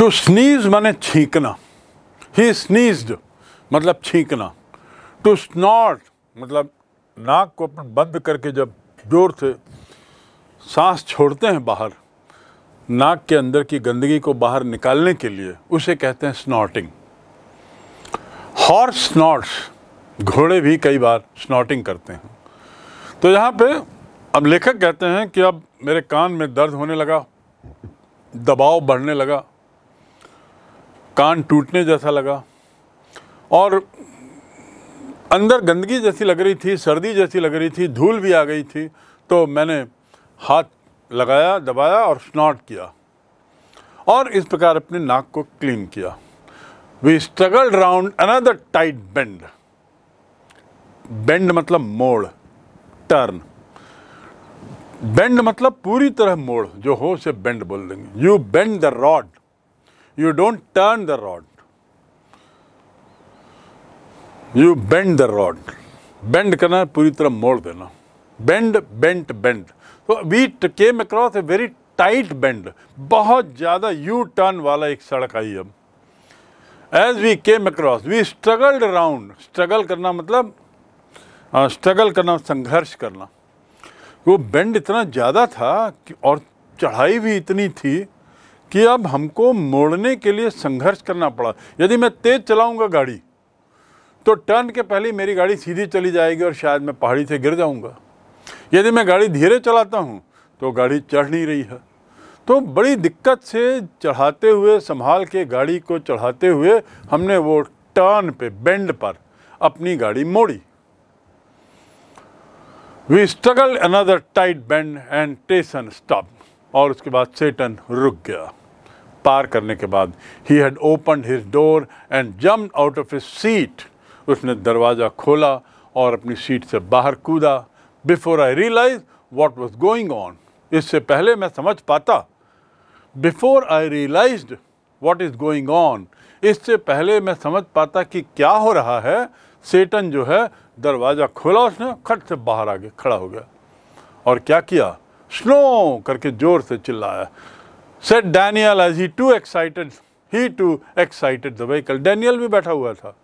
To sneeze माने छींकना ही स्नीज्ड मतलब छींकना to snout मतलब नाक को अपन बंद करके जब जोर से सांस छोड़ते हैं बाहर नाक के अंदर की गंदगी को बाहर निकालने के लिए उसे कहते हैं स्नॉटिंग हॉर्स स्नॉट्स घोड़े भी कई बार स्नॉटिंग करते हैं तो यहाँ पे अब लेखक कहते हैं कि अब मेरे कान में दर्द होने लगा दबाव बढ़ने लगा कान टूटने जैसा लगा और अंदर गंदगी जैसी लग रही थी सर्दी जैसी लग रही थी धूल भी आ गई थी तो मैंने हाथ लगाया दबाया और स्नॉट किया और इस प्रकार अपने नाक को क्लीन किया we struggle round another tight bend bend मतलब मोड़ टर्न बेंड मतलब पूरी तरह मोड़ जो हो उसे बेंड बोल देंगे you bend the rod you don't turn the rod, you bend the rod. Bend karna puri tarah mod dena bend, bent, bend. So we came across a very tight bend, bahut zyada U turn wala ek sadak aayi अब As we came across, we struggled around. Struggle करना मतलब struggle करना संघर्ष करना वो bend इतना ज़्यादा था कि और चढ़ाई भी इतनी थी कि अब हमको मोड़ने के लिए संघर्ष करना पड़ा यदि मैं तेज़ चलाऊंगा गाड़ी तो टर्न के पहले मेरी गाड़ी सीधी चली जाएगी और शायद मैं पहाड़ी से गिर जाऊंगा यदि मैं गाड़ी धीरे चलाता हूँ तो गाड़ी चढ़ नहीं रही है तो बड़ी दिक्कत से चढ़ाते हुए संभाल के गाड़ी को चढ़ाते हुए हमने वो टर्न पे बेंड पर अपनी गाड़ी मोड़ी we struggle another tight bend and टेसन स्टॉप और उसके बाद सेटन रुक गया पार करने के बाद he had open his door and jump out of his seat उसने दरवाज़ा खोला और अपनी सीट से बाहर कूदा before I realise what was going on इससे पहले मैं समझ पाता before I realise what is going on इससे पहले मैं समझ पाता कि क्या हो रहा है सेटन जो है दरवाज़ा खोला उसने खट से बाहर आ गया खड़ा हो गया और क्या किया स्नो करके ज़ोर से चिल्लाया said Daniel as he too excited he too excited the vehicle. Daniel भी बैठा हुआ था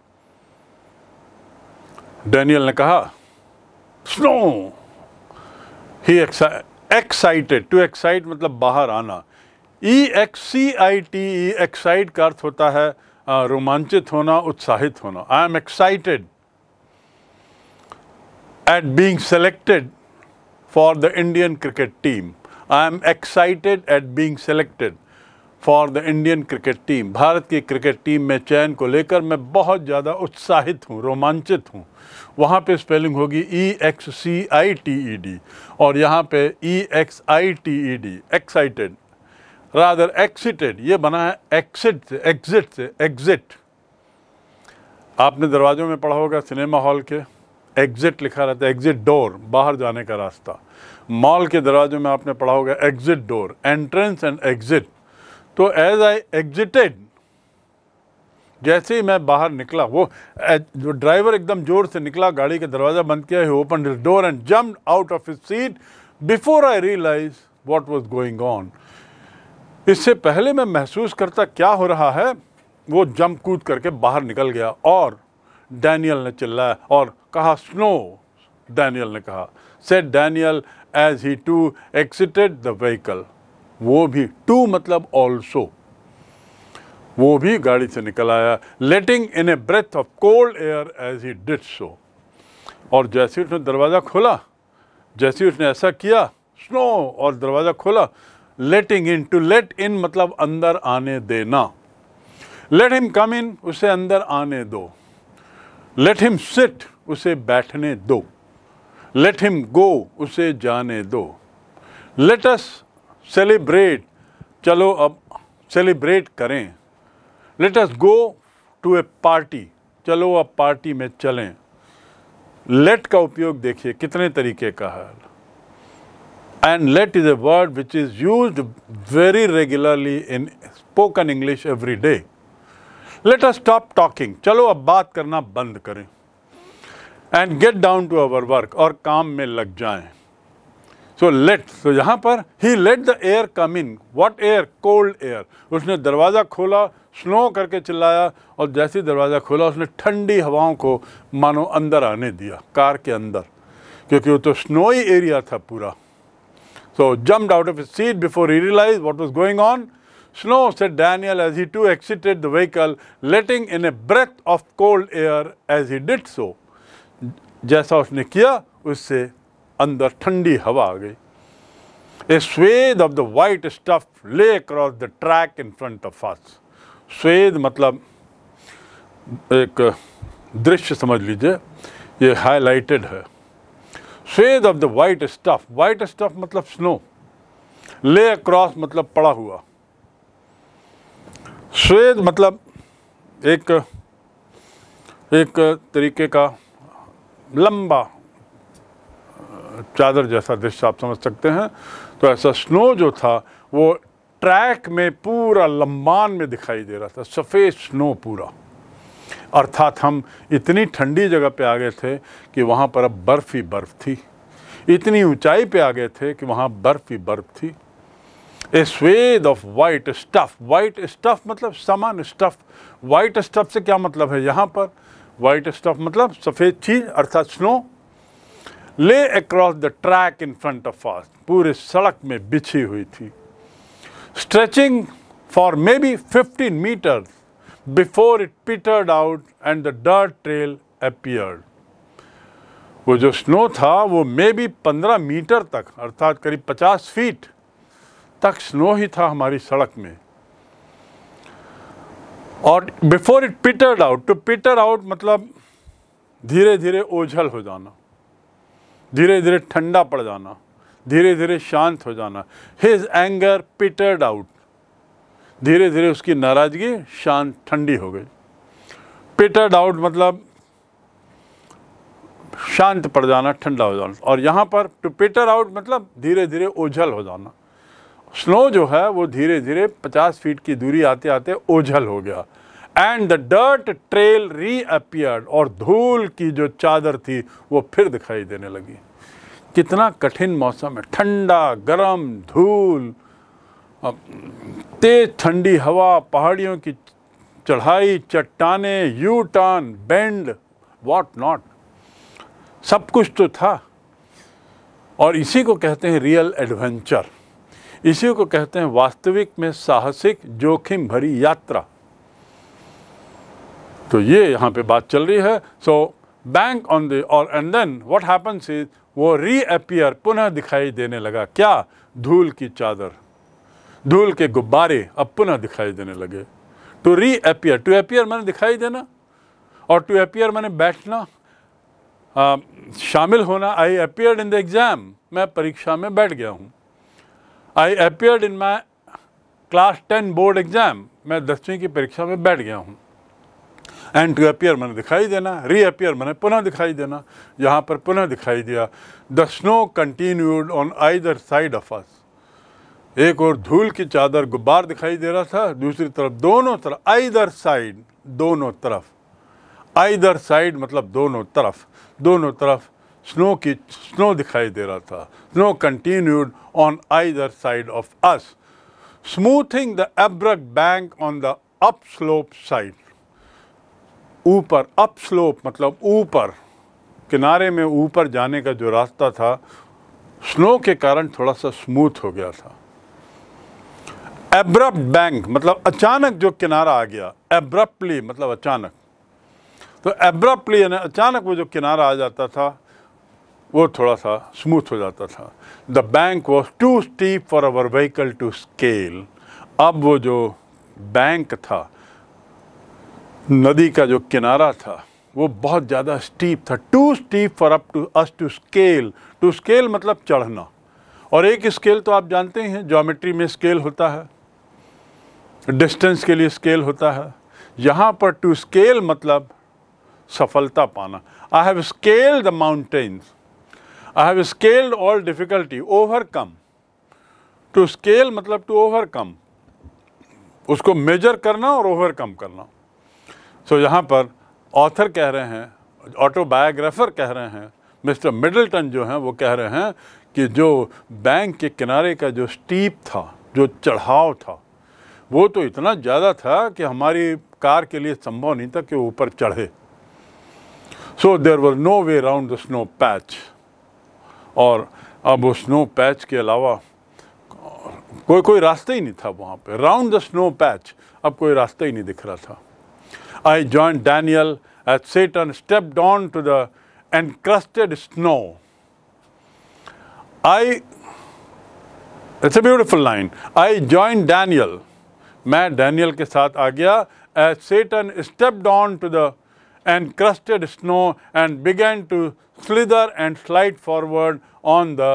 डैनियल ने कहा स्नो ही एक्साइटेड टू एक्साइट मतलब बाहर आना E X C I T E excite का अर्थ होता है रोमांचित होना उत्साहित होना I am excited at being selected for the Indian cricket team I am excited at being selected for the Indian cricket team भारत की क्रिकेट टीम में चयन को लेकर मैं बहुत ज़्यादा उत्साहित हूँ रोमांचित हूँ वहाँ पे स्पेलिंग होगी E X C I T E D और यहाँ पे E X I T E D excited rather exited ये बना है एक्सिट से एग्जिट से एग्जिट आपने दरवाज़ों में पढ़ा होगा सिनेमा हॉल के एग्जिट लिखा रहता है एग्जिट डोर बाहर जाने का रास्ता मॉल के दरवाजे में आपने पढ़ा होगा exit door entrance and exit तो एज आई एग्जिटेड जैसे ही मैं बाहर निकला वो जो ड्राइवर एकदम ज़ोर से निकला गाड़ी का दरवाज़ा बंद किया he open door and jump out of his seat before I realise what was going on इससे पहले मैं महसूस करता क्या हो रहा है वो जंप कूद करके बाहर निकल गया और डैनियल ने चिल्लाया और कहा स्नो डैनियल ने कहा said Daniel as he to exited the vehicle वो भी टू मतलब ऑल्सो वो भी गाड़ी से निकल आया letting in a breath of cold air as he did so और जैसे उसने दरवाज़ा खोला जैसे उसने ऐसा किया स्नो और दरवाज़ा खोला लेटिंग इन टू लेट इन मतलब अंदर आने देना लेट हिम कम इन उसे अंदर आने दो लेट हिम सिट उसे बैठने दो लेट हिम गो उसे जाने दो लेट अस सेलिब्रेट चलो अब सेलिब्रेट करें let us go to a party चलो अब पार्टी में चलें लेट का उपयोग देखिए कितने तरीके का है and let is a word which is use very regularly in spoken English every day let us stop talking चलो अब बात करना बंद करें and get down to our work और काम में लग जाएं। सो लेट सो यहाँ पर ही let the air come in what air cold air उसने दरवाज़ा खोला स्नो करके चिल्लाया और जैसे ही दरवाज़ा खोला उसने ठंडी हवाओं को मानो अंदर आने दिया कार के अंदर क्योंकि वो तो स्नोई एरिया था पूरा so jump out of seat before he realize what was going on snow से Daniel as he to exited the vehicle, letting in a breath of cold air as he did so जैसा उसने किया उससे अंदर ठंडी हवा आ गई a swathe of the white stuff lay across the track in front of fast swathe मतलब एक दृश्य समझ लीजिए ये हाईलाइटेड है swathe of the white stuff white stuff मतलब स्नो ले अक्रॉस मतलब पड़ा हुआ स्वेद मतलब एक एक तरीके का लंबा चादर जैसा दृश्य आप समझ सकते हैं तो ऐसा स्नो जो था वो ट्रैक में पूरा लंबान में दिखाई दे रहा था सफ़ेद स्नो पूरा अर्थात हम इतनी ठंडी जगह पे आ गए थे कि वहाँ पर अब बर्फ़ ही बर्फ़ थी इतनी ऊंचाई पे आ गए थे कि वहाँ बर्फ़ ही बर्फ़ थी a swathe of white stuff white stuff मतलब समान स्टफ़ वाइट स्टफ़ से क्या मतलब है यहाँ पर वाइट स्टफ मतलब सफ़ेद चीज़ अर्थात snow lay across the track in front of fast पूरे सड़क में बिछी हुई थी stretching for maybe fifteen metre before it petered out and the dirt trail appeared वो जो स्नो था वो मे बी पंद्रह मीटर तक अर्थात करीब पचास फीट तक स्नो ही था हमारी सड़क में और before it petered out to peter out मतलब धीरे धीरे ओझल हो जाना धीरे धीरे ठंडा पड़ जाना धीरे धीरे शांत हो जाना हिज एंगर पिटर्ड आउट धीरे धीरे उसकी नाराज़गी शांत ठंडी हो गई पिटर्ड आउट मतलब शांत पड़ जाना ठंडा हो जाना और यहाँ पर टू पिटर आउट मतलब धीरे धीरे ओझल हो जाना स्नो जो है वो धीरे धीरे 50 फीट की दूरी आते आते ओझल हो गया and the dirt trail appear और धूल की जो चादर थी वो फिर दिखाई देने लगी कितना कठिन मौसम है ठंडा गर्म धूल तेज ठंडी हवा पहाड़ियों की चढ़ाई चट्टाने U turn bend what not सब कुछ तो था और इसी को कहते हैं रियल एडवेंचर इसी को कहते हैं वास्तविक में साहसिक जोखिम भरी यात्रा तो ये यहाँ पे बात चल रही है सो बैंक ऑन द और and then what happens is वो रीअपियर पुनः दिखाई देने लगा क्या धूल की चादर धूल के गुब्बारे अब पुनः दिखाई देने लगे टू री अपियर टू अपियर मैंने दिखाई देना और टू अपियर मैंने बैठना आ, शामिल होना I appear in the exam मैं परीक्षा में बैठ गया हूँ I appeared in my class ten board exam मैं दसवीं की परीक्षा में बैठ गया हूँ एंड टू अपियर मैंने दिखाई देना री अपियर मैंने पुनः दिखाई देना यहाँ पर पुनः दिखाई दिया the snow continued on either side of us एक और धूल की चादर गुब्बार दिखाई दे रहा था दूसरी तरफ दोनों तरफ आइदर साइड दोनों तरफ आइदर साइड मतलब दोनों तरफ दोनों तरफ स्नो की स्नो दिखाई दे रहा था snow continued on either side of us smoothing the abrupt bank on the up slope side ऊपर अप स्लोप मतलब ऊपर किनारे में ऊपर जाने का जो रास्ता था स्नो के कारण थोड़ा सा स्मूथ हो गया था एब्रप्ट बैंक मतलब अचानक जो किनारा आ गया एब्रप्टली मतलब अचानक तो एब्रप्टली यानी अचानक वो जो किनारा आ जाता था वो थोड़ा सा स्मूथ हो जाता था the bank was too steep for our vehicle to scale अब वो जो बैंक था नदी का जो किनारा था वो बहुत ज़्यादा स्टीप था too steep for up to us to scale to scale मतलब चढ़ना और एक स्केल तो आप जानते हैं ज्योमेट्री में स्केल होता है डिस्टेंस के लिए स्केल होता है यहाँ पर टू स्केल मतलब सफलता पाना I have scale the mountains I have scaled all difficulty overcome to scale मतलब टू ओवरकम उसको मेजर करना और ओवरकम करना सो so, यहाँ पर ऑथर कह रहे हैं ऑटोबायोग्राफर कह रहे हैं मिस्टर मिडलटन जो हैं वो कह रहे हैं कि जो बैंक के किनारे का जो स्टीप था जो चढ़ाव था वो तो इतना ज़्यादा था कि हमारी कार के लिए संभव नहीं था कि ऊपर चढ़े so there was no way round the snow patch और अब वो स्नो पैच के अलावा कोई कोई रास्ता ही नहीं था वहाँ पे राउंड द स्नो पैच अब कोई रास्ता ही नहीं दिख रहा था I join Daniel at Satan step down to the crusted snow I it's a beautiful line I join Daniel मैं डैनियल के साथ आ गया as Satan step down to the and crusted snow and began to slither and slide forward on the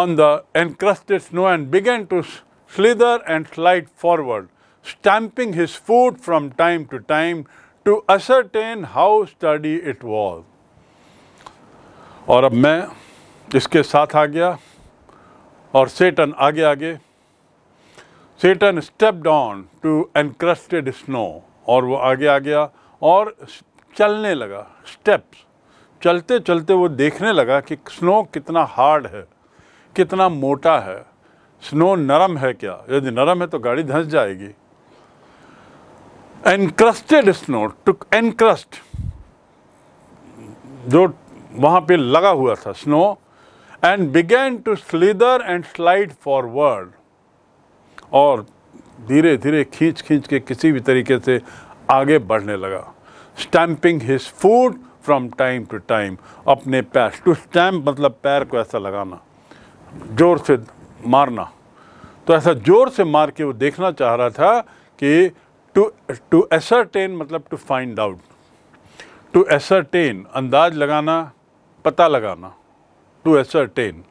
on the encrusted snow and began to slither and slide forward, stamping his foot from time to time to ascertain how sturdy it was. और अब मैं इसके साथ आ गया Satan Satan आगे आगे Satan stepped on to encrusted snow और वो आगे आ गया और चलने लगा स्टेप्स चलते चलते वो देखने लगा कि स्नो कितना हार्ड है कितना मोटा है स्नो नरम है क्या यदि नरम है तो गाड़ी धंस जाएगी एनक्रस्टेड स्नो टू एनक्रस्ट जो वहाँ पे लगा हुआ था snow and began to slither and slide forward और धीरे धीरे खींच खींच के किसी भी तरीके से आगे बढ़ने लगा stamping his foot from time to time अपने पैर टू स्टैम्प मतलब पैर को ऐसा लगाना जोर से मारना तो ऐसा जोर से मार के वो देखना चाह रहा था कि टू टू एसरटेन मतलब to find out to ascertain अंदाज लगाना पता लगाना to ascertain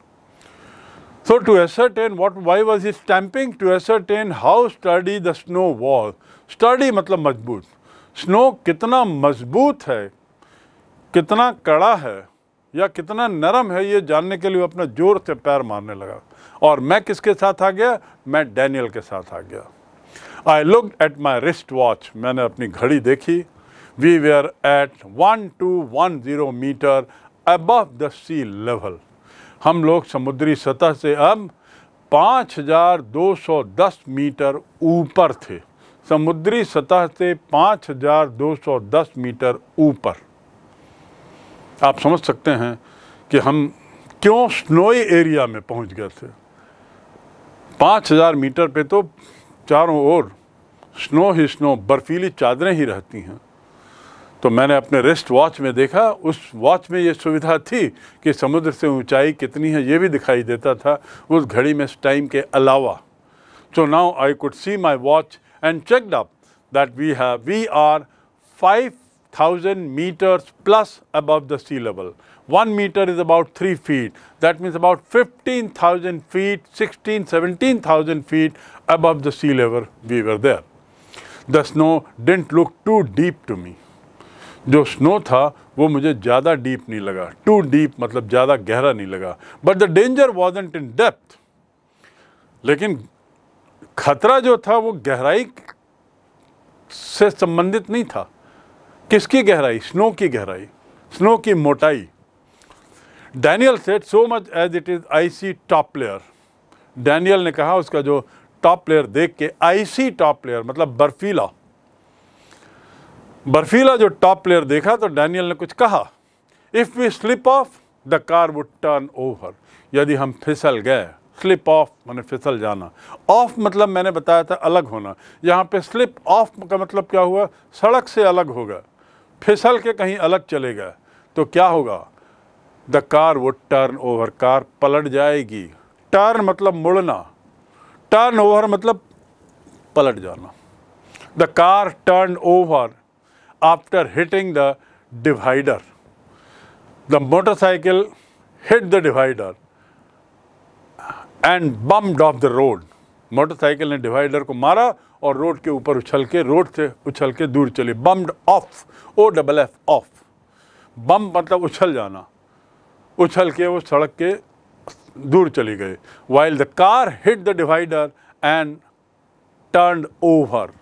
so to ascertain what why was is stamping to ascertain how sturdy the snow wall sturdy मतलब मजबूत स्नो कितना मजबूत है कितना कड़ा है या कितना नरम है ये जानने के लिए अपना जोर से पैर मारने लगा और मैं किसके साथ आ गया मैं डैनियल के साथ आ गया I look at my wrist watch मैंने अपनी घड़ी देखी we were at one two one zero metre above the sea level हम लोग समुद्री सतह से अब 5210 मीटर ऊपर थे समुद्री सतह से 5,210 मीटर ऊपर आप समझ सकते हैं कि हम क्यों स्नोई एरिया में पहुंच गए थे 5,000 मीटर पे तो चारों ओर स्नो ही स्नो बर्फीली चादरें ही रहती हैं तो मैंने अपने रेस्ट वॉच में देखा उस वॉच में ये सुविधा थी कि समुद्र से ऊंचाई कितनी है ये भी दिखाई देता था उस घड़ी में इस टाइम के अलावा so now I could see my watch and checked up that we have, we are 5,000 meters plus above the sea level. 1 meter is about 3 feet. That means about 15,000 feet, 16, 17,000 feet above the sea level we were there. The snow didn't look too deep to me. जो snow था वो मुझे ज़्यादा deep नहीं लगा to deep मतलब ज़्यादा गहरा नहीं लगा the danger wasn't in depth. लेकिन खतरा जो था वो गहराई से संबंधित नहीं था किसकी गहराई स्नो की गहराई स्नो की मोटाई Daniel said so much as it is icy top player Daniel ने कहा उसका जो टॉप प्लेयर देख के आईसी टॉप प्लेयर मतलब बर्फीला बर्फीला जो टॉप प्लेयर देखा तो डैनियल ने कुछ कहा if we slip off the car would turn over यदि हम फिसल गए स्लिप ऑफ मैंने फिसल जाना ऑफ मतलब मैंने बताया था अलग होना यहाँ पे स्लिप ऑफ का मतलब क्या हुआ सड़क से अलग होगा फिसल के कहीं अलग चलेगा तो क्या होगा द कार वो टर्न ओवर कार पलट जाएगी टर्न मतलब मुड़ना टर्न ओवर मतलब पलट जाना the car turn over after hitting the divider the motorcycle hit the divider and bumped off the road motorcycle ने डिवाइडर को मारा और रोड के ऊपर उछल के रोड से उछल के दूर चली bumped off O double F off bump मतलब उछल जाना उछल के वो सड़क के दूर चली गई while the car hit the divider and turn over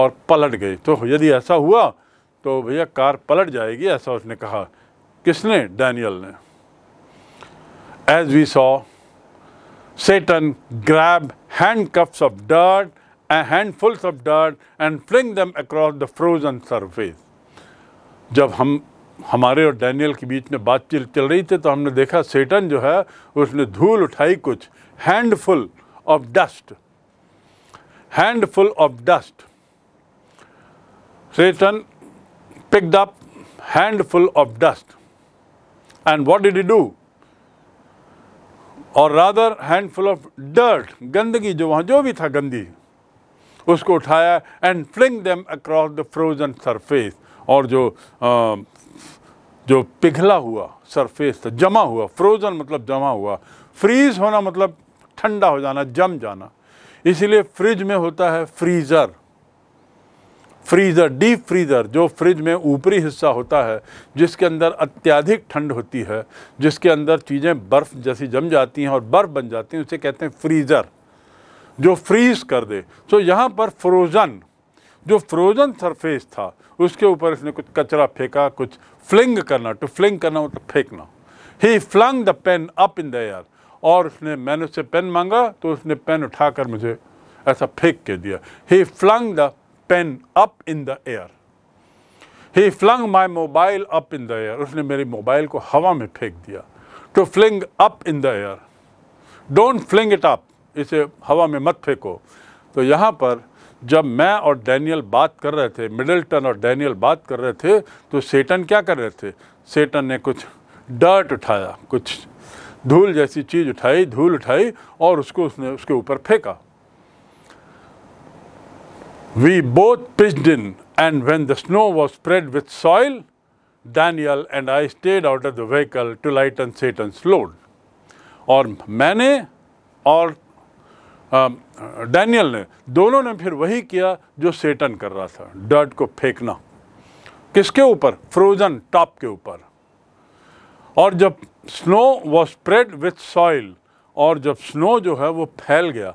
और पलट गई तो यदि ऐसा हुआ तो भैया कार पलट जाएगी ऐसा उसने कहा किसने डैनियल ने as we saw Satan grabbed handcuffs of dirt, and handfuls of dirt, and fling them across the frozen surface. जब हम हमारे और डैनियल के बीच में बातचीत चल रही थी, तो हमने देखा सेटन जो है, उसने धूल उठाई कुछ, handful of dust, handful of dust. Satan picked up handful of dust, and what did he do? और रादर हैंडफुल ऑफ डर्ट गंदगी जो वहाँ जो भी था गंदी उसको उठाया and fling them across the frozen surface और जो आ, जो पिघला हुआ सरफेस था जमा हुआ फ्रोज़न मतलब जमा हुआ फ्रीज़ होना मतलब ठंडा हो जाना जम जाना इसीलिए फ्रिज में होता है फ्रीज़र फ्रीज़र डीप फ्रीज़र जो फ्रिज में ऊपरी हिस्सा होता है जिसके अंदर अत्यधिक ठंड होती है जिसके अंदर चीज़ें बर्फ़ जैसी जम जाती हैं और बर्फ़ बन जाती हैं उसे कहते हैं फ्रीज़र जो फ्रीज़ कर दे तो यहाँ पर फ्रोज़न जो फ्रोज़न सरफेस था उसके ऊपर इसने कुछ कचरा फेंका कुछ फ्लिंग करना टू फ्लिंग करना मतलब फेंकना he flung the pen up in the air और उसने मैंने उससे पेन मांगा तो उसने पेन उठाकर मुझे ऐसा फेंक के दिया he flung the pen up in the air he flung my mobile up in the air उसने मेरे मोबाइल को हवा में फेंक दिया to fling up in the air don't fling it up इसे हवा में मत फेंको तो यहाँ पर जब मैं और डैनियल बात कर रहे थे मिडलटन और डैनियल बात कर रहे थे तो सेटन क्या कर रहे थे सेटन ने कुछ डर्ट उठाया कुछ धूल जैसी चीज़ उठाई धूल उठाई और उसको उसने उसके ऊपर फेंका We both pitched in and when the snow was spread with soil, Daniel and I stayed out of the vehicle to lighten Satan's load. और मैंने और डैनियल ने दोनों ने फिर वही किया जो सेटन कर रहा था डर्ट को फेंकना किसके ऊपर फ्रोजन टॉप के ऊपर और जब snow was spread with soil और जब स्नो जो है वो फैल गया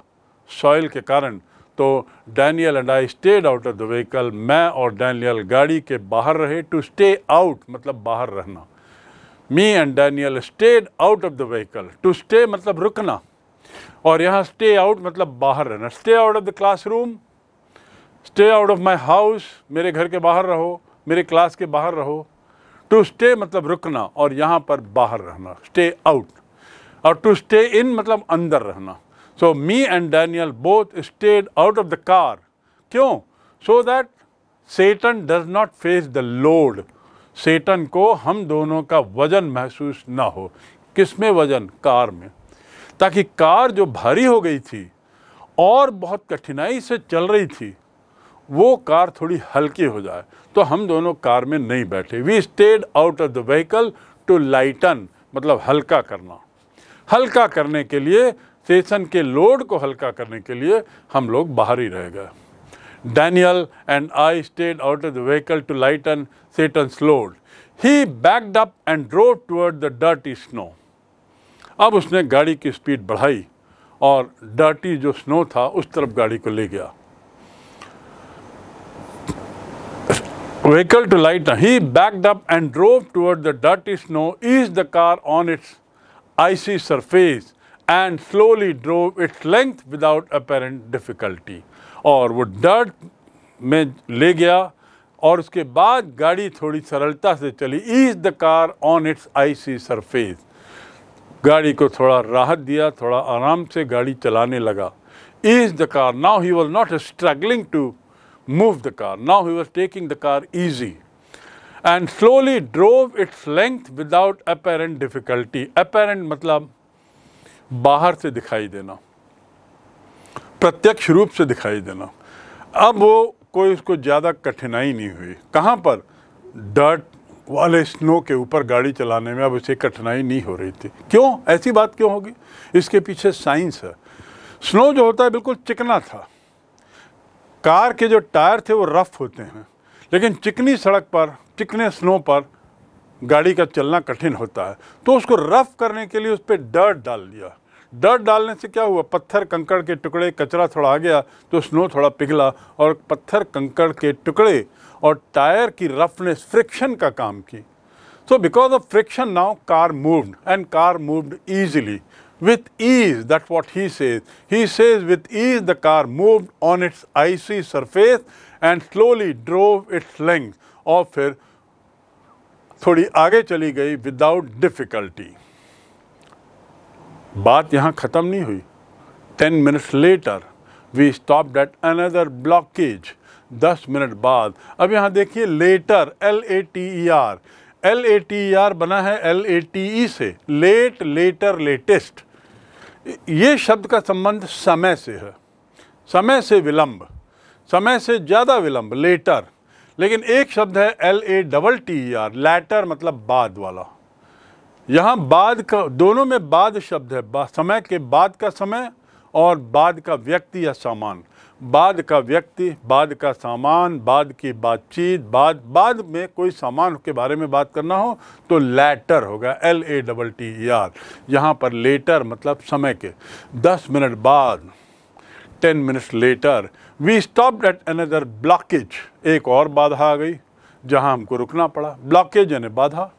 सॉइल के कारण तो Daniel and I stayed out of the vehicle मैं और डैनियल गाड़ी के बाहर रहे टू स्टे आउट मतलब बाहर रहना me and Daniel stayed out of the vehicle to stay मतलब रुकना और यहाँ स्टे आउट मतलब बाहर रहना stay out of the classroom stay out of my house मेरे घर के बाहर रहो मेरे क्लास के बाहर रहो टू स्टे मतलब रुकना और यहाँ पर बाहर रहना स्टे आउट और टू स्टे इन मतलब अंदर रहना so me and Daniel both stayed out of the car क्यों? So that Satan does not face the load Satan को हम दोनों का वजन महसूस ना हो किस में वजन कार में ताकि कार जो भारी हो गई थी और बहुत कठिनाई से चल रही थी वो कार थोड़ी हल्की हो जाए तो हम दोनों कार में नहीं बैठे we stayed out of the vehicle to lighten मतलब हल्का करना हल्का करने के लिए स्टेशन के लोड को हल्का करने के लिए हम लोग बाहर ही रह गए Daniel and I stayed out of the vehicle to lighten Satan load he backed up and drove toward the dirty snow अब उसने गाड़ी की स्पीड बढ़ाई और डर्टी जो स्नो था उस तरफ गाड़ी को ले गया vehicle to light he backed up and drove toward the dirty snow eased the car on its icy surface and slowly drove its length without apparent difficulty. और वो डर्ट में ले गया और उसके बाद गाड़ी थोड़ी सरलता से चली eased the car on its icy surface गाड़ी को थोड़ा राहत दिया थोड़ा आराम से गाड़ी चलाने लगा eased the car now he was not struggling to move the car now he was taking the car easy and slowly drove its length without apparent difficulty apparent मतलब बाहर से दिखाई देना प्रत्यक्ष रूप से दिखाई देना अब वो कोई उसको ज़्यादा कठिनाई नहीं हुई कहाँ पर डर्ट वाले स्नो के ऊपर गाड़ी चलाने में अब उसे कठिनाई नहीं हो रही थी क्यों ऐसी बात क्यों होगी इसके पीछे साइंस है स्नो जो होता है बिल्कुल चिकना था कार के जो टायर थे वो रफ़ होते हैं लेकिन चिकनी सड़क पर चिकने स्नो पर गाड़ी का चलना कठिन होता है तो उसको रफ करने के लिए उस पर डर्ट डाल दिया डर्ट डालने से क्या हुआ पत्थर कंकड़ के टुकड़े कचरा थोड़ा आ गया तो स्नो थोड़ा पिघला और पत्थर कंकड़ के टुकड़े और टायर की रफनेस फ्रिक्शन का काम की so because of friction now car moved and car moved easily with ease that what he says he says with ease the car moved on its icy surface and slowly drove its length और फिर थोड़ी आगे चली गई without difficulty बात यहाँ ख़त्म नहीं हुई ten minutes later we stopped at another blockage दस मिनट बाद अब यहाँ देखिए later L A T E R L A T E R बना है एल ए टी ई से लेट लेटर लेटेस्ट ये शब्द का संबंध समय से है समय से विलंब समय से ज़्यादा विलंब लेटर लेकिन एक शब्द है L A double T E R latter मतलब बाद वाला यहाँ बाद का दोनों में बाद शब्द है बा, समय के बाद का समय और बाद का व्यक्ति या सामान बाद का व्यक्ति बाद का सामान बाद की बातचीत बाद बाद में कोई सामान के बारे में बात करना हो तो लेटर होगा L A double T E R यहाँ पर लेटर मतलब समय के दस मिनट बाद ten minutes later we stop at another blockage एक और बाधा आ गई जहां हमको रुकना पड़ा ब्लॉकेज यानी बाधा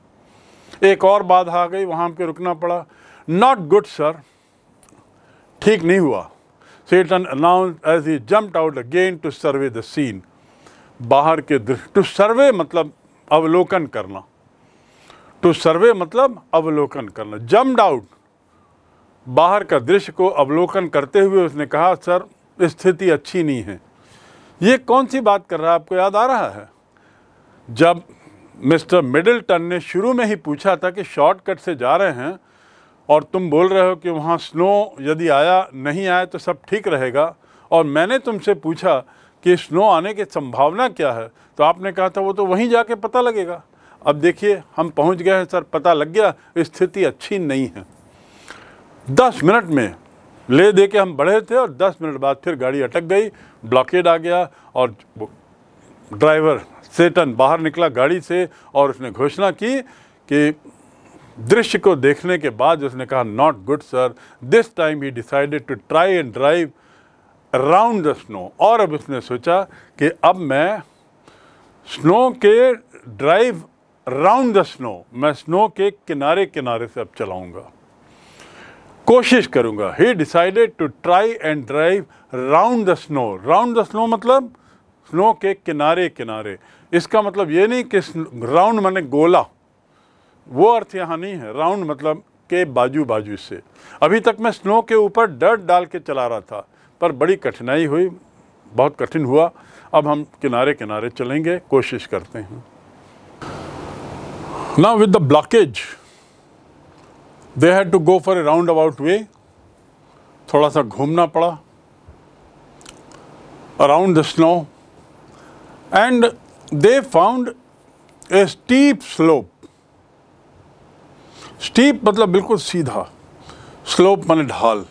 एक और बाधा आ गई वहां हमको रुकना पड़ा नॉट गुड सर ठीक नहीं हुआ Satan announce as he jump out again to survey the scene बाहर के दृश्य टू सर्वे मतलब अवलोकन करना टू सर्वे मतलब अवलोकन करना जम्प आउट बाहर का दृश्य को अवलोकन करते हुए उसने कहा सर स्थिति अच्छी नहीं है ये कौन सी बात कर रहा है आपको याद आ रहा है जब मिस्टर मिडिलटन ने शुरू में ही पूछा था कि शॉर्टकट से जा रहे हैं और तुम बोल रहे हो कि वहाँ स्नो यदि आया नहीं आया तो सब ठीक रहेगा और मैंने तुमसे पूछा कि स्नो आने की संभावना क्या है तो आपने कहा था वो तो वहीं जाके पता लगेगा अब देखिए हम पहुंच गए हैं सर पता लग गया स्थिति अच्छी नहीं है दस मिनट में ले दे के हम बढ़े थे और 10 मिनट बाद फिर गाड़ी अटक गई ब्लॉकेड आ गया और ड्राइवर सेटन बाहर निकला गाड़ी से और उसने घोषणा की कि दृश्य को देखने के बाद उसने कहा not good sir this time he decided to try and drive around the snow और अब उसने सोचा कि अब मैं स्नो के ड्राइव राउंड द स्नो मैं स्नो के किनारे किनारे से अब चलाऊंगा कोशिश करूंगा he decided to try and drive round the snow round the snow मतलब स्नो के किनारे किनारे इसका मतलब ये नहीं कि राउंड माने गोला वो अर्थ यहाँ नहीं है राउंड मतलब के बाजू बाजू से अभी तक मैं स्नो के ऊपर डर्ट डाल के चला रहा था पर बड़ी कठिनाई हुई बहुत कठिन हुआ अब हम किनारे किनारे चलेंगे कोशिश करते हैं ना with the blockage they had to go for a round about way थोड़ा सा घूमना पड़ा around the snow and they found a steep slope steep मतलब बिल्कुल सीधा स्लोप मान ढाल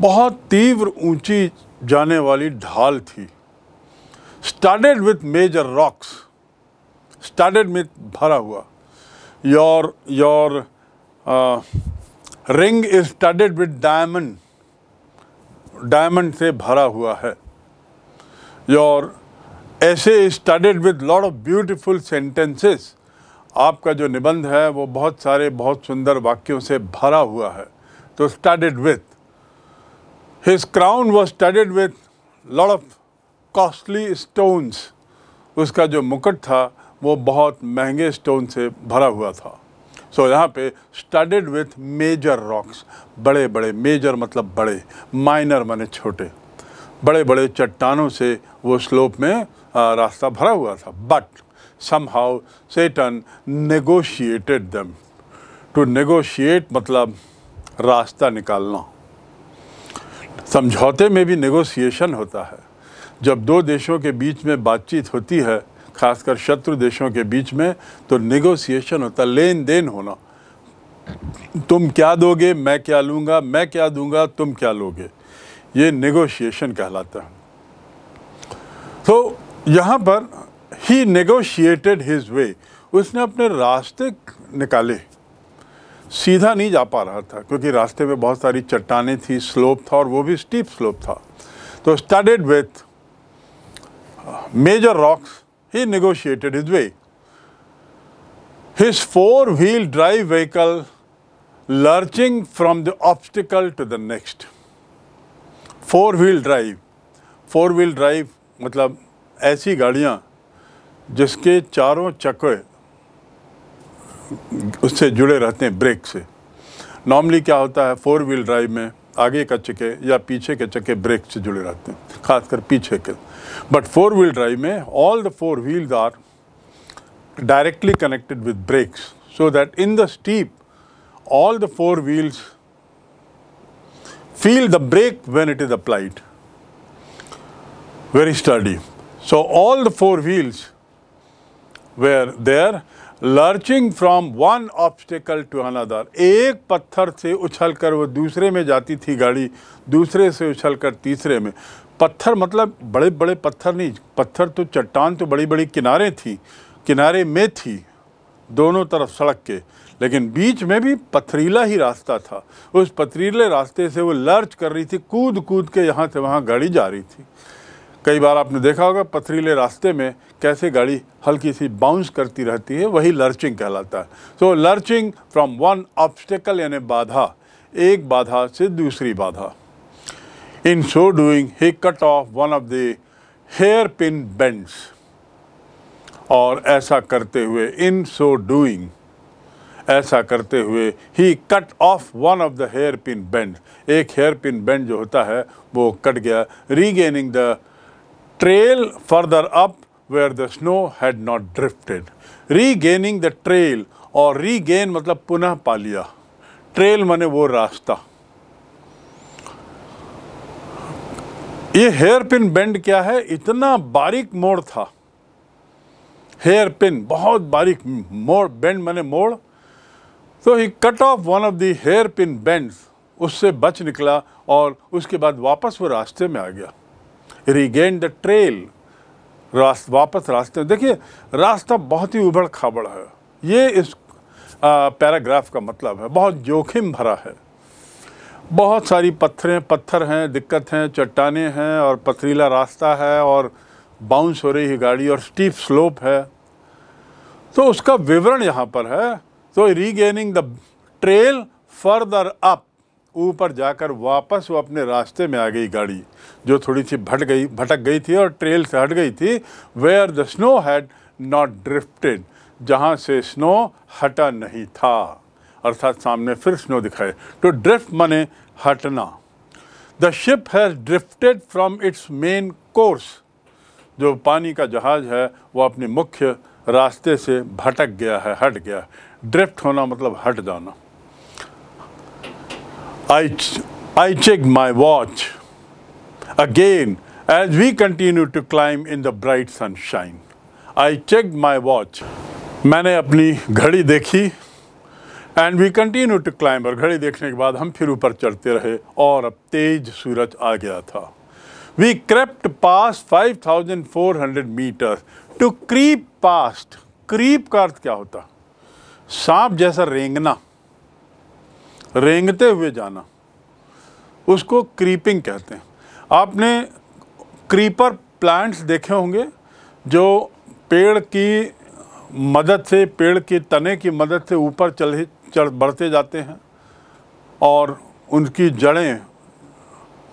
बहुत तीव्र ऊंची जाने वाली ढाल थी started with major rocks started में भरा हुआ your your ring is studded with diamond diamond से भरा हुआ है योर ऐसे studded with lot of beautiful sentences आपका जो निबंध है वो बहुत सारे बहुत सुंदर वाक्यों से भरा हुआ है तो studded with his crown was studded with lot of costly stones उसका जो मुकुट था वो बहुत महंगे स्टोन से भरा हुआ था सो so, यहाँ पे स्टडेड विथ मेजर रॉक्स बड़े बड़े मेजर मतलब बड़े माइनर माने छोटे बड़े बड़े चट्टानों से वो स्लोप में आ, रास्ता भरा हुआ था but somehow Tsetan negotiated them to negotiate मतलब रास्ता निकालना समझौते में भी नेगोशिएशन होता है जब दो देशों के बीच में बातचीत होती है खासकर शत्रु देशों के बीच में तो निगोसिएशन होता लेन देन होना तुम क्या दोगे मैं क्या लूँगा मैं क्या दूंगा तुम क्या लोगे ये निगोशिएशन कहलाता है तो यहाँ पर ही नेगोशिएटेड हिज वे उसने अपने रास्ते निकाले सीधा नहीं जा पा रहा था क्योंकि रास्ते में बहुत सारी चट्टाने थी स्लोप था और वो भी स्टीप स्लोप था तो started with major rocks he negotiated his way. His four-wheel drive vehicle lurching from the obstacle to the next. Four-wheel drive. Four-wheel drive मतलब ऐसी गाड़ियाँ जिसके चारों चक्के उससे जुड़े रहते हैं ब्रेक से नॉर्मली क्या होता है फोर व्हील ड्राइव में आगे का चक्के या पीछे के चके ब्रेक से जुड़े रहते हैं खासकर पीछे के बट फोर व्हील ड्राइव में all the four wheels are directly connected with brakes so that in the steep all the four wheels feel the brake when it is applied very steady so all the four wheels were there lurching from one obstacle to another एक पत्थर से उछलकर वो दूसरे में जाती थी गाड़ी दूसरे से उछलकर तीसरे में पत्थर मतलब बड़े बड़े पत्थर नहीं पत्थर तो चट्टान तो बड़ी बड़ी किनारे थी किनारे में थी दोनों तरफ सड़क के लेकिन बीच में भी पथरीला ही रास्ता था उस पथरीले रास्ते से वो लर्च कर रही थी कूद कूद के यहाँ से वहाँ गाड़ी जा रही थी कई बार आपने देखा होगा पथरीले रास्ते में कैसे गाड़ी हल्की सी बाउंस करती रहती है वही लर्चिंग कहलाता है so lurching from one obstacle यानी बाधा एक बाधा से दूसरी बाधा in so doing he cut off one of the hairpin bends और ऐसा करते हुए इन सो डूइंग ऐसा करते हुए he cut off one of the hairpin bend एक हेयर पिन बेंड जो होता है वो कट गया regaining the trail further up where the snow had not drifted. Regaining the trail और regain मतलब पुनः पा लिया ट्रेल माने वो रास्ता ये हेयर पिन बेंड क्या है इतना बारीक मोड़ था हेयर पिन बहुत बारीक मोड़ बेंड मैंने मोड़ तो he cut off one of the hairpin bends उससे बच निकला और उसके बाद वापस वो रास्ते में आ गया रिगेन द ट्रेल रास्त वापस रास्ते देखिए रास्ता बहुत ही उबड़ खाबड़ है ये इस पैराग्राफ का मतलब है बहुत जोखिम भरा है बहुत सारी पत्थरें पत्थर हैं दिक्कत हैं चट्टाने हैं और पथरीला रास्ता है और बाउंस हो रही है गाड़ी और स्टीप स्लोप है तो उसका विवरण यहाँ पर है तो regaining the trail further up ऊपर जाकर वापस वो अपने रास्ते में आ गई गाड़ी जो थोड़ी सी भट गई भटक गई थी और ट्रेल से हट गई थी where the snow had not drifted जहाँ से स्नो हटा नहीं था अर्थात सामने फिर स्नो दिखाए तो ड्रिफ्ट मने हटना the ship has drifted from its main course जो पानी का जहाज़ है वो अपने मुख्य रास्ते से भटक गया है हट गया है ड्रिफ्ट होना मतलब हट जाना I, ch I check my watch again as we continue to climb in the bright sunshine. I check my watch. मैंने अपनी घड़ी देखी and we continue to climb और घड़ी देखने के बाद हम फिर ऊपर चढ़ते रहे और अब तेज सूरज आ गया था we crept past 5,400 metre to creep past creep का अर्थ क्या होता सांप जैसा रेंगना रेंगते हुए जाना उसको क्रीपिंग कहते हैं आपने क्रीपर प्लांट्स देखे होंगे जो पेड़ की मदद से पेड़ के तने की मदद से ऊपर चले चढ़ बढ़ते जाते हैं और उनकी जड़ें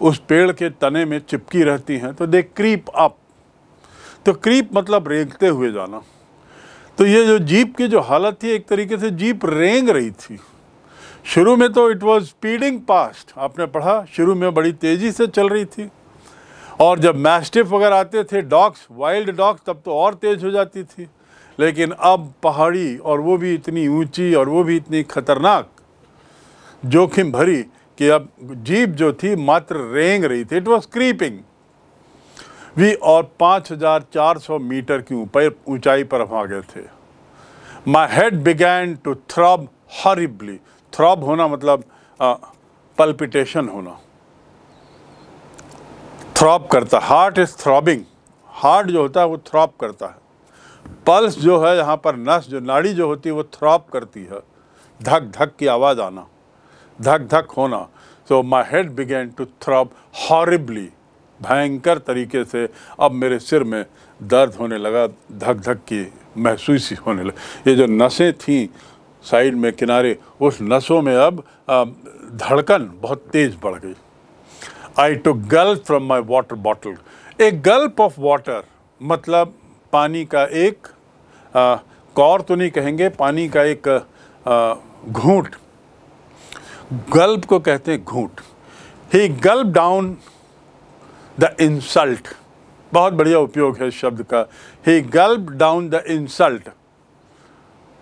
उस पेड़ के तने में चिपकी रहती हैं तो दे क्रीप अप तो क्रीप मतलब रेंगते हुए जाना तो ये जो जीप की जो हालत थी एक तरीके से जीप रेंग रही थी शुरू में तो इट वाज स्पीडिंग पास्ट आपने पढ़ा शुरू में बड़ी तेज़ी से चल रही थी और जब मैस्टिफ वगैरह आते थे डॉग्स वाइल्ड डॉग्स तब तो और तेज़ हो जाती थी लेकिन अब पहाड़ी और वो भी इतनी ऊंची और वो भी इतनी खतरनाक जोखिम भरी कि अब जीप जो थी मात्र रेंग रही थी इट वॉज क्रीपिंग वी और 5,400 मीटर की ऊपर ऊंचाई पर हम आ गए थे my head began to throb horribly throb होना मतलब पल्पिटेशन होना थ्रॉप करता हार्ट इज़ थ्रॉबिंग हार्ट जो होता है वो थ्रॉप करता है पल्स जो है यहाँ पर नस जो नाड़ी जो होती है वो थ्रॉप करती है धक धक की आवाज़ आना धक धक होना so my head began to throb horribly भयंकर तरीके से अब मेरे सिर में दर्द होने लगा धक धक की महसूस होने लगी ये जो नसें थीं साइड में किनारे उस नसों में अब धड़कन बहुत तेज़ बढ़ गई I to gulp from my water bottle a gulp of water मतलब पानी का एक आ, कौर तो नहीं कहेंगे पानी का एक घूट गल्प को कहते हैं घूट he gulp down the insult बहुत बढ़िया उपयोग है शब्द का he gulp down the insult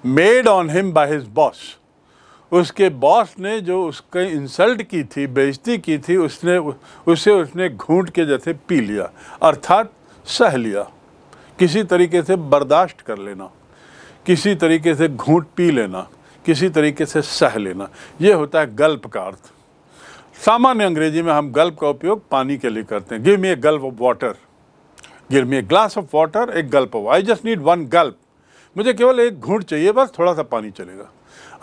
made on him by his boss उसके बॉस ने जो उसके इंसल्ट की थी बेइज्जती की थी उसने उसे उसने घूंट के जैसे पी लिया अर्थात सह लिया किसी तरीके से बर्दाश्त कर लेना किसी तरीके से घूंट पी लेना किसी तरीके से सह लेना ये होता है गल्प का अर्थ सामान्य अंग्रेजी में हम गल्प का उपयोग पानी के लिए करते हैं give me a gulp of water give me a glass of water एक gulp of I just need one gulp मुझे केवल एक घूंट चाहिए बस थोड़ा सा पानी चलेगा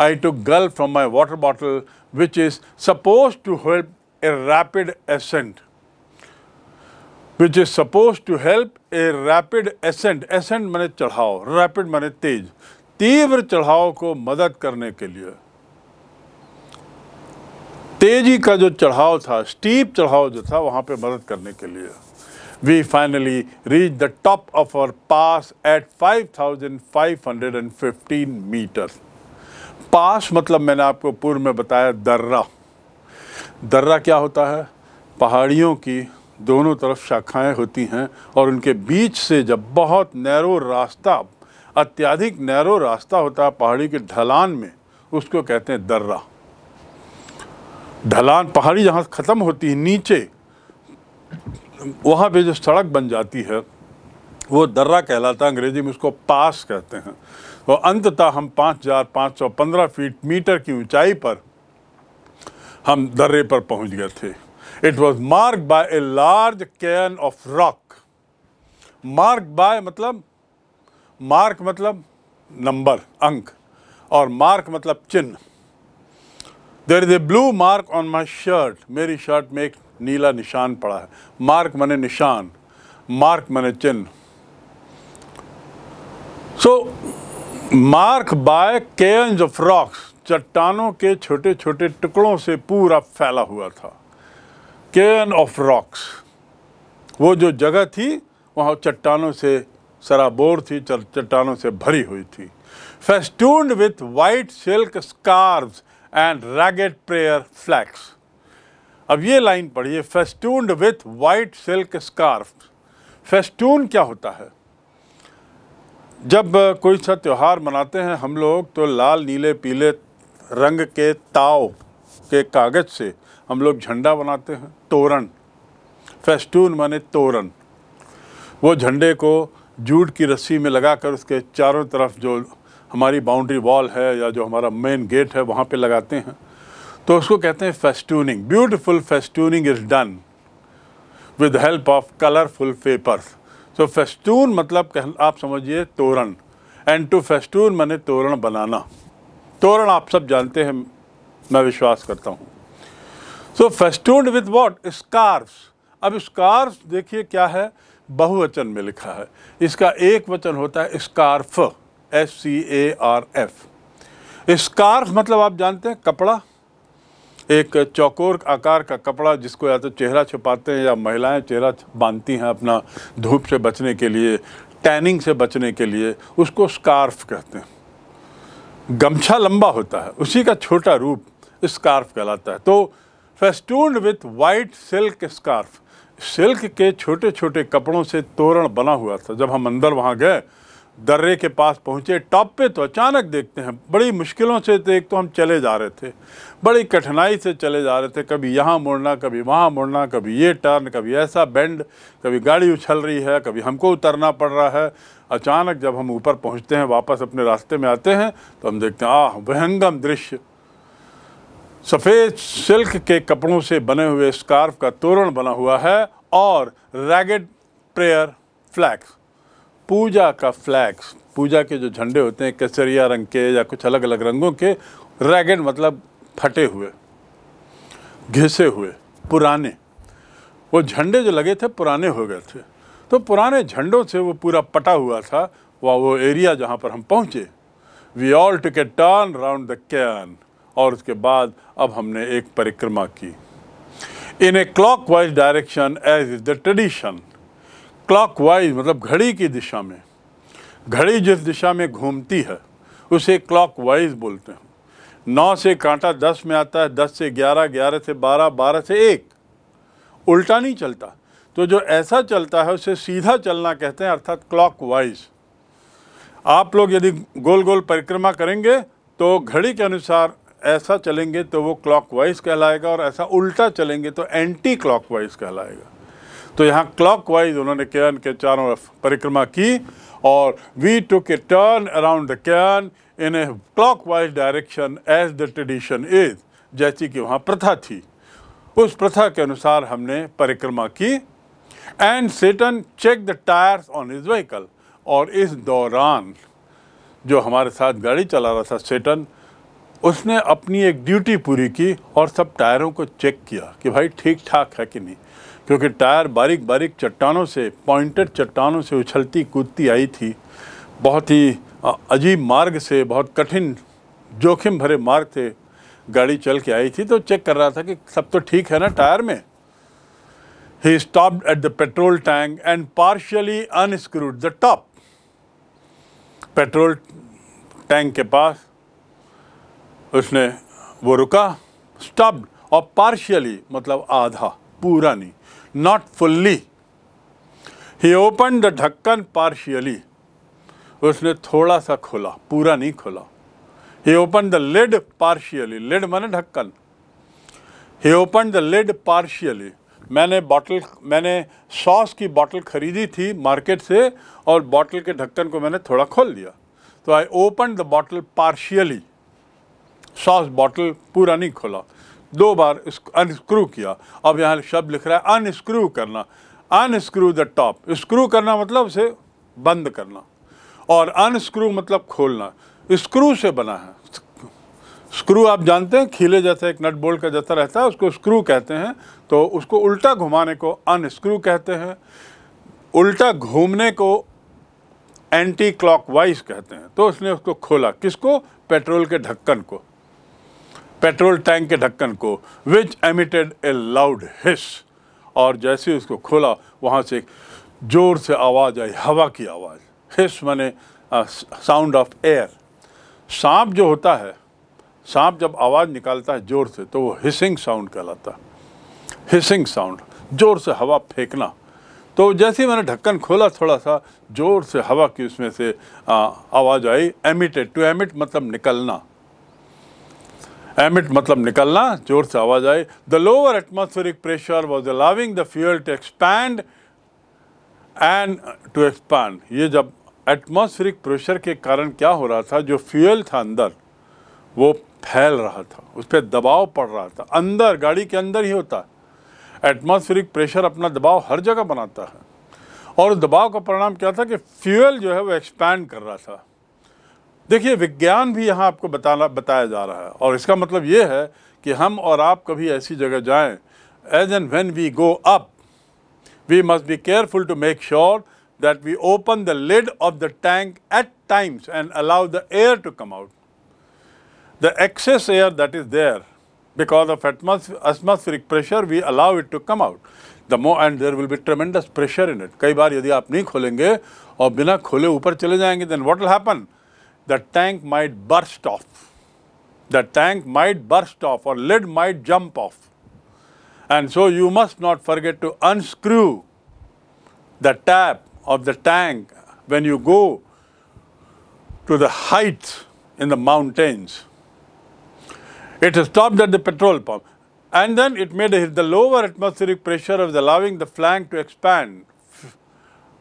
I to gulp from my water bottle which is suppose to help a rapid ascent which is suppose to help a rapid ascent ascent मैंने चढ़ाओ रैपिड मैंने तेज तीव्र चढ़ाव को मदद करने के लिए तेजी का जो चढ़ाव था स्टीप चढ़ाव जो था वहाँ पे मदद करने के लिए we finally reached the top of our pass at 5,515 meters. पास मतलब मैंने आपको पूर्व में बताया दर्रा दर्रा क्या होता है पहाड़ियों की दोनों तरफ शाखाएं होती हैं और उनके बीच से जब बहुत नैरो रास्ता अत्यधिक नैरो रास्ता होता है पहाड़ी के ढलान में उसको कहते हैं दर्रा ढलान पहाड़ी जहाँ ख़त्म होती है नीचे वहाँ पे जो सड़क बन जाती है वो दर्रा कहलाता है अंग्रेजी में उसको पास कहते हैं और अंततः हम पाँच हज़ार पाँच सौ पंद्रह फीट मीटर की ऊंचाई पर हम दर्रे पर पहुंच गए थे it was mark by a large cairn of rock mark by मतलब मार्क मतलब नंबर अंक और मार्क मतलब चिन्ह there is a blue mark on my shirt मेरी शर्ट में एक नीला निशान पड़ा है मार्क मने निशान मार्क मने चिन्ह so mark by cairns of rocks चट्टानों के छोटे छोटे टुकड़ों से पूरा फैला हुआ था केयन ऑफ रॉक्स वो जो जगह थी वहाँ चट्टानों से सराबोर थी चट्टानों से भरी हुई थी festoon with white silk scarf and ragged prayer flags अब ये लाइन पढ़िए festooned with white silk scarf festoon क्या होता है जब कोई सा त्यौहार मनाते हैं हम लोग तो लाल नीले पीले रंग के ताव के कागज़ से हम लोग झंडा बनाते हैं तोरण फेस्टून माने तोरण वो झंडे को जूट की रस्सी में लगाकर उसके चारों तरफ जो हमारी बाउंड्री वॉल है या जो हमारा मेन गेट है वहाँ पे लगाते हैं तो उसको कहते हैं festooning beautiful festooning is done with help of colourful paper तो फेस्टून मतलब कह आप समझिए तोरण एंड टू फेस्टून मैंने तोरण बनाना तोरण आप सब जानते हैं मैं विश्वास करता हूँ so festoon with white scarves अब स्कार्फ देखिए क्या है बहुवचन में लिखा है इसका एक वचन होता है scarf S C A R F scarf मतलब आप जानते हैं कपड़ा एक चौकोर आकार का कपड़ा जिसको या तो चेहरा छुपाते हैं या महिलाएं चेहरा बांधती हैं अपना धूप से बचने के लिए टैनिंग से बचने के लिए उसको स्कार्फ कहते हैं गमछा लंबा होता है उसी का छोटा रूप स्कार्फ कहलाता है तो festoon with white silk scarf silk के छोटे छोटे कपड़ों से तोरण बना हुआ था जब हम अंदर वहाँ गए दर्रे के पास पहुँचे टॉप पे तो अचानक देखते हैं बड़ी मुश्किलों से तो एक तो हम चले जा रहे थे बड़ी कठिनाई से चले जा रहे थे कभी यहाँ मुड़ना कभी वहाँ मुड़ना कभी ये टर्न कभी ऐसा बेंड कभी गाड़ी उछल रही है कभी हमको उतरना पड़ रहा है अचानक जब हम ऊपर पहुँचते हैं वापस अपने रास्ते में आते हैं तो हम देखते हैं आह विहंगम दृश्य सफ़ेद सिल्क के कपड़ों से बने हुए स्कार्फ का तोरण बना हुआ है और रैगेड प्रेयर फ्लैक्स पूजा का फ्लैक्स पूजा के जो झंडे होते हैं केसरिया रंग के या कुछ अलग अलग रंगों के रैगेड मतलब फटे हुए घिसे हुए पुराने वो झंडे जो लगे थे पुराने हो गए थे तो पुराने झंडों से वो पूरा पटा हुआ था वह वो एरिया जहाँ पर हम पहुँचे we all took turn round the cairn और उसके बाद अब हमने एक परिक्रमा की in a clockwise direction as is the tradition clockwise मतलब घड़ी की दिशा में घड़ी जिस दिशा में घूमती है उसे वाइज बोलते हैं नौ से कांटा दस में आता है दस से ग्यारह ग्यारह से बारह बारह से एक उल्टा नहीं चलता तो जो ऐसा चलता है उसे सीधा चलना कहते हैं अर्थात वाइज आप लोग यदि गोल गोल परिक्रमा करेंगे तो घड़ी के अनुसार ऐसा चलेंगे तो वो वाइज कहलाएगा और ऐसा उल्टा चलेंगे तो एंटी वाइज़ कहलाएगा तो यहाँ क्लॉक वाइज उन्होंने कैन के चारों परिक्रमा की और we took a turn around the cairn in a clockwise direction as the tradition is जैसी कि वहाँ प्रथा थी उस प्रथा के अनुसार हमने परिक्रमा की and Tsetan check the tyres on his vehicle और इस दौरान जो हमारे साथ गाड़ी चला रहा था सेटन उसने अपनी एक ड्यूटी पूरी की और सब टायरों को चेक किया कि भाई ठीक ठाक है कि नहीं क्योंकि टायर बारीक बारीक चट्टानों से पॉइंटेड चट्टानों से उछलती कूदती आई थी बहुत ही अजीब मार्ग से बहुत कठिन जोखिम भरे मार्ग थे गाड़ी चल के आई थी तो चेक कर रहा था कि सब तो ठीक है ना टायर में he stop at the petrol tank and partially unscrewed the top petrol tank के पास उसने वो रुका स्टॉप और पार्शियली मतलब आधा पूरा नहीं not fully. He opened the ढक्कन partially. उसने थोड़ा सा खोला पूरा नहीं खोला he open the lid partially. Lid माने ढक्कन he open the lid partially मैंने बॉटल मैंने सॉस की बॉटल खरीदी थी मार्केट से और बॉटल के ढक्कन को मैंने थोड़ा खोल दिया तो I open the bottle partially sauce bottle पूरा नहीं खोला दो बार अनस्क्रू किया अब यहाँ शब्द लिख रहा है अनस्क्रू करना अनस्क्रू द टॉप स्क्रू करना मतलब से बंद करना और अनस्क्रू मतलब खोलना स्क्रू से बना है स्क्रू आप जानते हैं खिले जैसे एक नट बोल्ट का जैसा रहता है उसको स्क्रू कहते हैं तो उसको उल्टा घुमाने को अनस्क्रू कहते हैं उल्टा घूमने को एंटी क्लॉकवाइज कहते हैं तो उसने उसको खोला किसको पेट्रोल के ढक्कन को पेट्रोल टैंक के ढक्कन को विच एमिटेड ए लाउड हिस और जैसे ही उसको खोला वहाँ से ज़ोर से आवाज़ आई हवा की आवाज़ हिस मैंने साउंड ऑफ एयर सांप जो होता है सांप जब आवाज़ निकालता है ज़ोर से तो वो हिसिंग साउंड कहलाता है हिसिंग साउंड ज़ोर से हवा फेंकना तो जैसे ही मैंने ढक्कन खोला थोड़ा सा ज़ोर से हवा की उसमें से आवाज़ आई एमिटेड टू एमिट मतलब निकलना एमिट मतलब निकलना जोर से आवाज़ आई the lower atmospheric pressure was allowing the fuel to expand and to expand ये जब एटमोस्फेरिक प्रेशर के कारण क्या हो रहा था जो फ्यूल था अंदर वो फैल रहा था उस पर दबाव पड़ रहा था अंदर गाड़ी के अंदर ही होता है प्रेशर अपना दबाव हर जगह बनाता है और उस दबाव का परिणाम क्या था कि फ्यूल जो है वो एक्सपैंड कर रहा था देखिए विज्ञान भी यहाँ आपको बताना बताया जा रहा है और इसका मतलब ये है कि हम और आप कभी ऐसी जगह जाएं as and when we go up we must be careful to make sure that we open the lid of the tank at times and allow the air to come out the excess air that is there because of atmospheric pressure we allow it to come out the more and there will be tremendous pressure in it कई बार यदि आप नहीं खोलेंगे और बिना खोले ऊपर चले जाएंगे then what will happen the tank might burst off. The tank might burst off or lid might jump off. And so you must not forget to unscrew the tap of the tank when you go to the heights in the mountains. It stopped at the petrol pump and then it made a, the lower atmospheric pressure of allowing the flank to expand,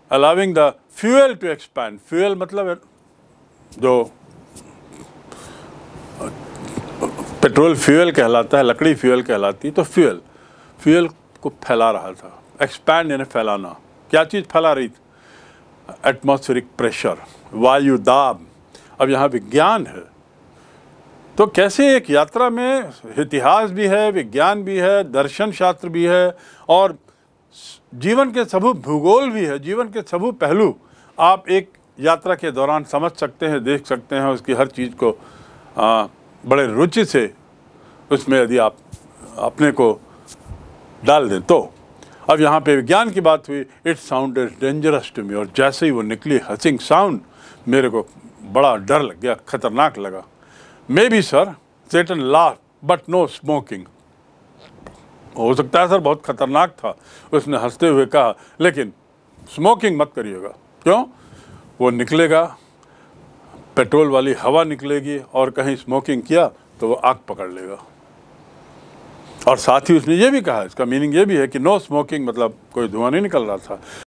allowing the fuel to expand. Fuel matlab जो petrol fuel कहलाता है लकड़ी fuel कहलाती तो fuel fuel को फैला रहा था एक्सपैंड यानी फैलाना क्या चीज़ फैला रही थी एटमॉस्फेरिक प्रेशर वायु दाब अब यहाँ विज्ञान है तो कैसे एक यात्रा में इतिहास भी है विज्ञान भी है दर्शन शास्त्र भी है और जीवन के सभी भूगोल भी है जीवन के सभी पहलू आप एक यात्रा के दौरान समझ सकते हैं देख सकते हैं उसकी हर चीज़ को आ, बड़े रुचि से उसमें यदि आप अपने को डाल दें तो अब यहाँ पे विज्ञान की बात हुई it sound is dangerous to me और जैसे ही वो निकली हसिंग साउंड मेरे को बड़ा डर लग गया खतरनाक लगा maybe sir Tsetan laugh but no smoking हो सकता है सर बहुत खतरनाक था उसने हंसते हुए कहा लेकिन स्मोकिंग मत करिएगा क्यों वो निकलेगा पेट्रोल वाली हवा निकलेगी और कहीं स्मोकिंग किया तो वो आग पकड़ लेगा और साथ ही उसने ये भी कहा इसका मीनिंग ये भी है कि नो स्मोकिंग मतलब कोई धुआं नहीं निकल रहा था